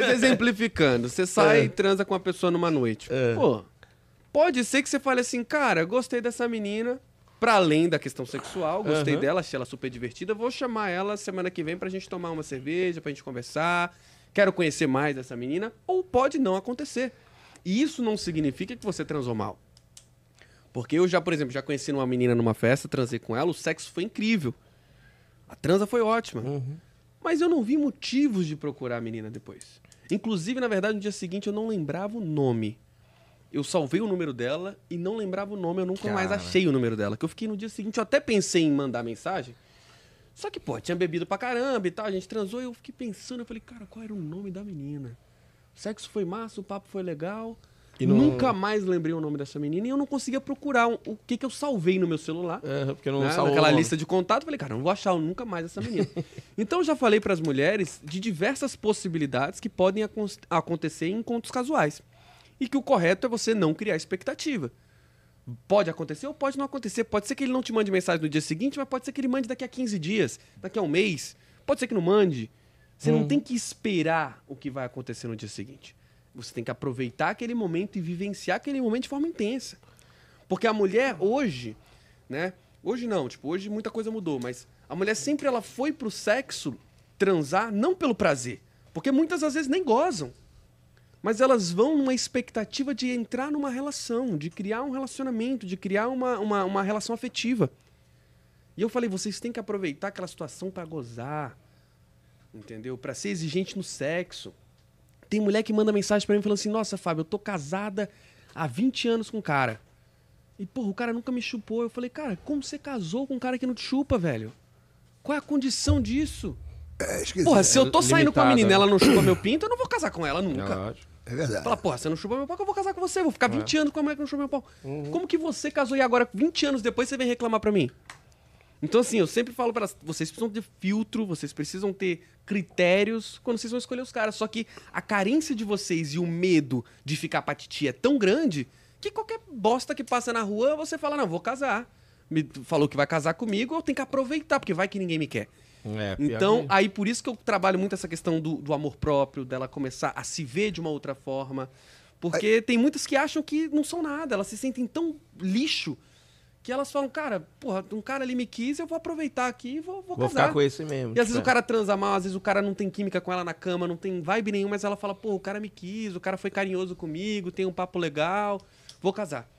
Mas exemplificando, você sai é. e transa com uma pessoa numa noite. É. Pô, pode ser que você fale assim, cara, gostei dessa menina, para além da questão sexual, gostei uhum. dela, achei ela super divertida, vou chamar ela semana que vem pra gente tomar uma cerveja, pra gente conversar, quero conhecer mais dessa menina, ou pode não acontecer. E isso não significa que você transou mal. Porque eu já, por exemplo, já conheci uma menina numa festa, transei com ela, o sexo foi incrível. A transa foi ótima. Uhum. Mas eu não vi motivos de procurar a menina depois. Inclusive, na verdade, no dia seguinte eu não lembrava o nome. Eu salvei o número dela e não lembrava o nome, eu nunca Cara. mais achei o número dela. Que eu fiquei no dia seguinte, eu até pensei em mandar mensagem. Só que, pô, tinha bebido pra caramba e tal, a gente transou e eu fiquei pensando, eu falei, cara, qual era o nome da menina? O sexo foi massa, o papo foi legal. Não... Nunca mais lembrei o nome dessa menina e eu não conseguia procurar um, o que, que eu salvei no meu celular. É, porque não né? salvou. Naquela lista de contato, falei, cara, não vou achar nunca mais essa menina. então eu já falei para as mulheres de diversas possibilidades que podem acon acontecer em encontros casuais. E que o correto é você não criar expectativa. Pode acontecer ou pode não acontecer. Pode ser que ele não te mande mensagem no dia seguinte, mas pode ser que ele mande daqui a 15 dias, daqui a um mês. Pode ser que não mande. Você hum. não tem que esperar o que vai acontecer no dia seguinte. Você tem que aproveitar aquele momento e vivenciar aquele momento de forma intensa. Porque a mulher hoje, né? Hoje não, tipo, hoje muita coisa mudou, mas a mulher sempre ela foi pro sexo transar não pelo prazer, porque muitas às vezes nem gozam. Mas elas vão numa expectativa de entrar numa relação, de criar um relacionamento, de criar uma, uma, uma relação afetiva. E eu falei, vocês têm que aproveitar aquela situação para gozar, entendeu? Para ser exigente no sexo. Tem mulher que manda mensagem para mim falando assim: Nossa, Fábio, eu tô casada há 20 anos com um cara. E, porra, o cara nunca me chupou. Eu falei, cara, como você casou com um cara que não te chupa, velho? Qual é a condição disso? É, esqueci. Porra, se eu tô é saindo limitado, com a menina e né? ela não chupa meu pinto, eu não vou casar com ela nunca. É, é verdade. Fala, porra, você não chupa meu pau, eu vou casar com você. Eu vou ficar 20 é. anos com a mulher que não chupa meu pau. Uhum. Como que você casou e agora, 20 anos depois, você vem reclamar pra mim? Então, assim, eu sempre falo para vocês precisam ter filtro, vocês precisam ter critérios quando vocês vão escolher os caras. Só que a carência de vocês e o medo de ficar patiti é tão grande que qualquer bosta que passa na rua, você fala, não, vou casar. Me falou que vai casar comigo, eu tenho que aproveitar, porque vai que ninguém me quer. É, então, que... É. aí por isso que eu trabalho muito essa questão do, do amor próprio, dela começar a se ver de uma outra forma. Porque é... tem muitas que acham que não são nada, elas se sentem tão lixo que elas falam, cara, porra, um cara ali me quis, eu vou aproveitar aqui e vou, vou, vou ficar com esse mesmo. E às vezes tipo, é. o cara transa mal, às vezes o cara não tem química com ela na cama, não tem vibe nenhuma, mas ela fala, pô, o cara me quis, o cara foi carinhoso comigo, tem um papo legal, vou casar.